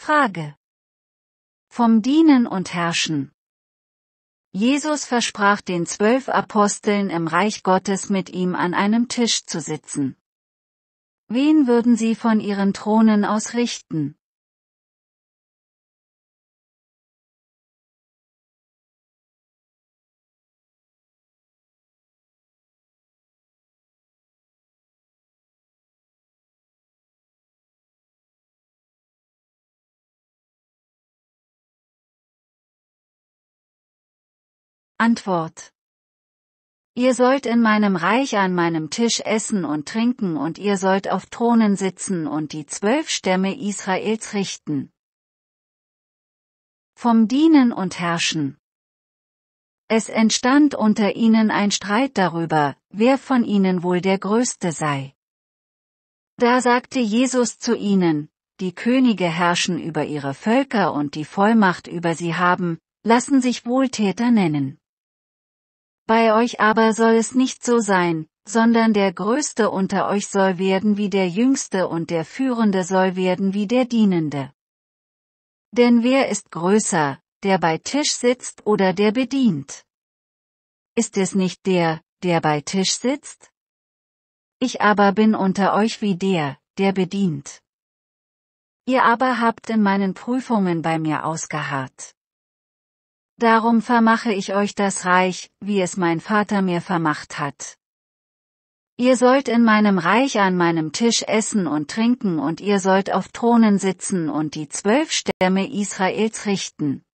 Frage. Vom Dienen und Herrschen. Jesus versprach den zwölf Aposteln im Reich Gottes mit ihm an einem Tisch zu sitzen. Wen würden sie von ihren Thronen aus richten? Antwort. Ihr sollt in meinem Reich an meinem Tisch essen und trinken und ihr sollt auf Thronen sitzen und die zwölf Stämme Israels richten. Vom Dienen und Herrschen. Es entstand unter ihnen ein Streit darüber, wer von ihnen wohl der Größte sei. Da sagte Jesus zu ihnen, die Könige herrschen über ihre Völker und die Vollmacht über sie haben, lassen sich Wohltäter nennen. Bei euch aber soll es nicht so sein, sondern der Größte unter euch soll werden wie der Jüngste und der Führende soll werden wie der Dienende. Denn wer ist größer, der bei Tisch sitzt oder der bedient? Ist es nicht der, der bei Tisch sitzt? Ich aber bin unter euch wie der, der bedient. Ihr aber habt in meinen Prüfungen bei mir ausgeharrt. Darum vermache ich euch das Reich, wie es mein Vater mir vermacht hat. Ihr sollt in meinem Reich an meinem Tisch essen und trinken und ihr sollt auf Thronen sitzen und die zwölf Stämme Israels richten.